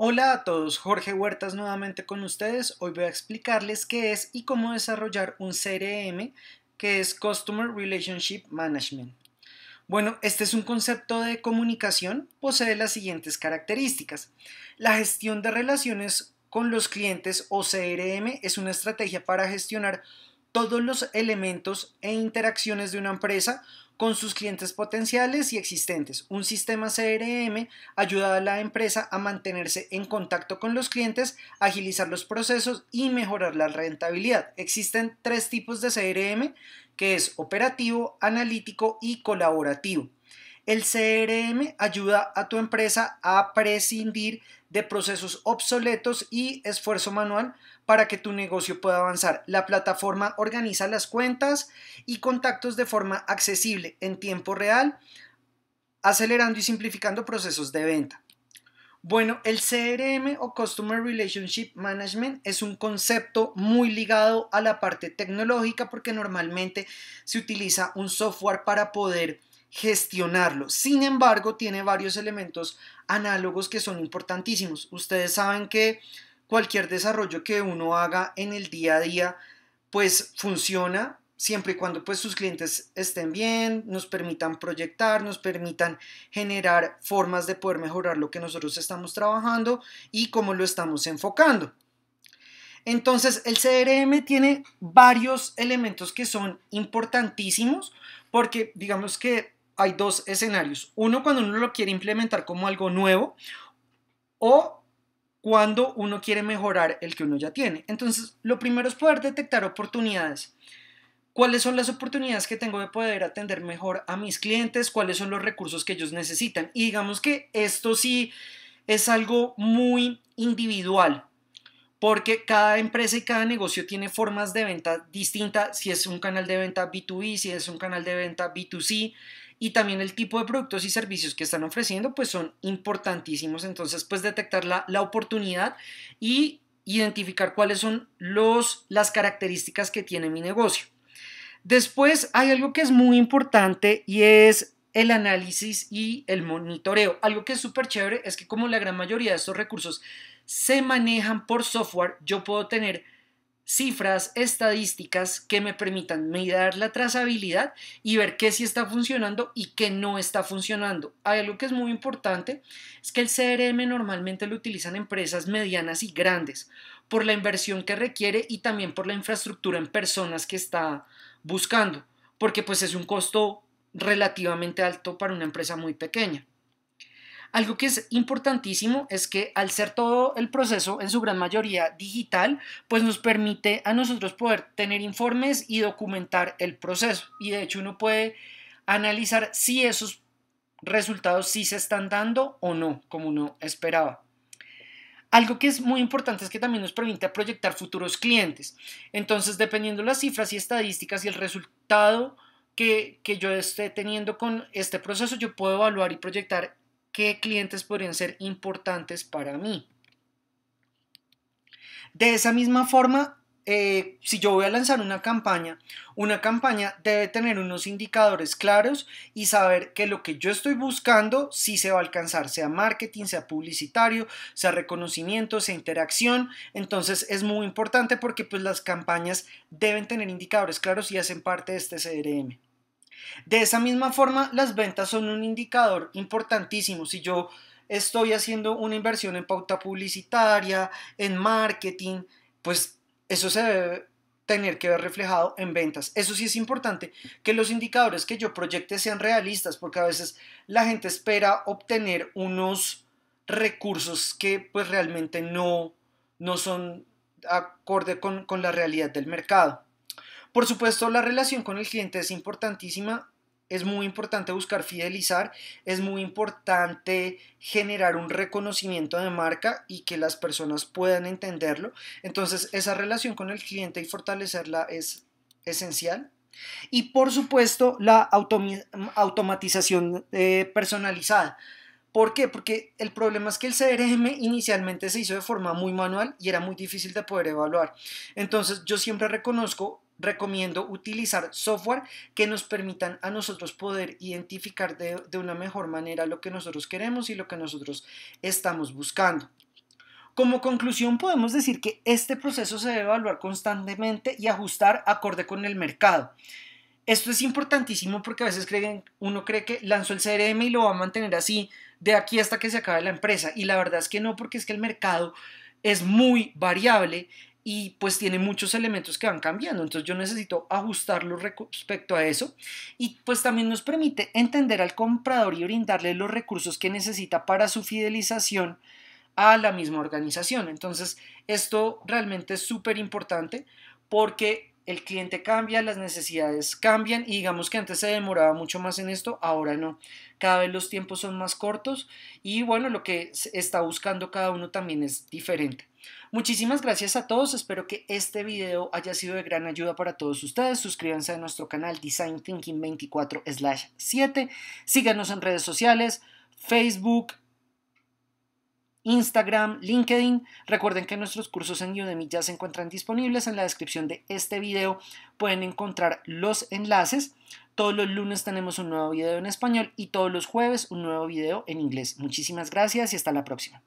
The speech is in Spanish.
Hola a todos, Jorge Huertas nuevamente con ustedes. Hoy voy a explicarles qué es y cómo desarrollar un CRM, que es Customer Relationship Management. Bueno, este es un concepto de comunicación, posee las siguientes características. La gestión de relaciones con los clientes o CRM es una estrategia para gestionar todos los elementos e interacciones de una empresa con sus clientes potenciales y existentes. Un sistema CRM ayuda a la empresa a mantenerse en contacto con los clientes, agilizar los procesos y mejorar la rentabilidad. Existen tres tipos de CRM, que es operativo, analítico y colaborativo. El CRM ayuda a tu empresa a prescindir de procesos obsoletos y esfuerzo manual para que tu negocio pueda avanzar. La plataforma organiza las cuentas y contactos de forma accesible en tiempo real, acelerando y simplificando procesos de venta. Bueno, el CRM o Customer Relationship Management es un concepto muy ligado a la parte tecnológica porque normalmente se utiliza un software para poder gestionarlo. Sin embargo, tiene varios elementos análogos que son importantísimos. Ustedes saben que cualquier desarrollo que uno haga en el día a día, pues funciona siempre y cuando pues sus clientes estén bien, nos permitan proyectar, nos permitan generar formas de poder mejorar lo que nosotros estamos trabajando y cómo lo estamos enfocando. Entonces, el CRM tiene varios elementos que son importantísimos porque digamos que hay dos escenarios. Uno cuando uno lo quiere implementar como algo nuevo o cuando uno quiere mejorar el que uno ya tiene. Entonces, lo primero es poder detectar oportunidades. ¿Cuáles son las oportunidades que tengo de poder atender mejor a mis clientes? ¿Cuáles son los recursos que ellos necesitan? Y digamos que esto sí es algo muy individual porque cada empresa y cada negocio tiene formas de venta distintas, si es un canal de venta B2B, si es un canal de venta B2C, y también el tipo de productos y servicios que están ofreciendo, pues son importantísimos. Entonces, pues detectar la, oportunidad y identificar cuáles son los, las características que tiene mi negocio. Después hay algo que es muy importante y es el análisis y el monitoreo. Algo que es súper chévere es que como la gran mayoría de estos recursos se manejan por software, yo puedo tener cifras estadísticas que me permitan medir la trazabilidad y ver qué sí está funcionando y qué no está funcionando. Hay algo que es muy importante, es que el CRM normalmente lo utilizan empresas medianas y grandes por la inversión que requiere y también por la infraestructura en personas que está buscando, porque pues es un costo relativamente alto para una empresa muy pequeña. Algo que es importantísimo es que al ser todo el proceso en su gran mayoría digital, pues nos permite a nosotros poder tener informes y documentar el proceso. Y de hecho uno puede analizar si esos resultados sí se están dando o no, como uno esperaba. Algo que es muy importante es que también nos permite proyectar futuros clientes. Entonces, dependiendo las cifras y estadísticas y el resultado que, que yo esté teniendo con este proceso, yo puedo evaluar y proyectar qué clientes podrían ser importantes para mí. De esa misma forma, eh, si yo voy a lanzar una campaña, una campaña debe tener unos indicadores claros y saber que lo que yo estoy buscando si se va a alcanzar, sea marketing, sea publicitario, sea reconocimiento, sea interacción. Entonces es muy importante porque pues, las campañas deben tener indicadores claros y hacen parte de este CRM. De esa misma forma, las ventas son un indicador importantísimo. Si yo estoy haciendo una inversión en pauta publicitaria, en marketing, pues eso se debe tener que ver reflejado en ventas. Eso sí es importante que los indicadores que yo proyecte sean realistas, porque a veces la gente espera obtener unos recursos que pues realmente no, no son acorde con la realidad del mercado. Por supuesto, la relación con el cliente es importantísima. Es muy importante buscar fidelizar, es muy importante generar un reconocimiento de marca y que las personas puedan entenderlo. Entonces, esa relación con el cliente y fortalecerla es esencial. Y por supuesto, la automatización eh, personalizada. ¿Por qué? Porque el problema es que el CRM inicialmente se hizo de forma muy manual y era muy difícil de poder evaluar. Entonces yo siempre reconozco recomiendo utilizar software que nos permitan a nosotros poder identificar de, una mejor manera lo que nosotros queremos y lo que nosotros estamos buscando. Como conclusión podemos decir que este proceso se debe evaluar constantemente y ajustar acorde con el mercado. Esto es importantísimo porque a veces creen, uno cree que lanzó el CRM y lo va a mantener así de aquí hasta que se acabe la empresa. Y la verdad es que no, porque es que el mercado es muy variable y pues tiene muchos elementos que van cambiando. Entonces yo necesito ajustarlo respecto a eso y pues también nos permite entender al comprador y brindarle los recursos que necesita para su fidelización a la misma organización. Entonces esto realmente es súper importante porque el cliente cambia, las necesidades cambian y digamos que antes se demoraba mucho más en esto, ahora no. Cada vez los tiempos son más cortos y bueno, lo que está buscando cada uno también es diferente. Muchísimas gracias a todos, espero que este video haya sido de gran ayuda para todos ustedes. Suscríbanse a nuestro canal Design Thinking 24/7, síganos en redes sociales, Facebook, Instagram, LinkedIn. Recuerden que nuestros cursos en Udemy ya se encuentran disponibles en la descripción de este video. Pueden encontrar los enlaces. Todos los lunes tenemos un nuevo video en español y todos los jueves un nuevo video en inglés. Muchísimas gracias y hasta la próxima.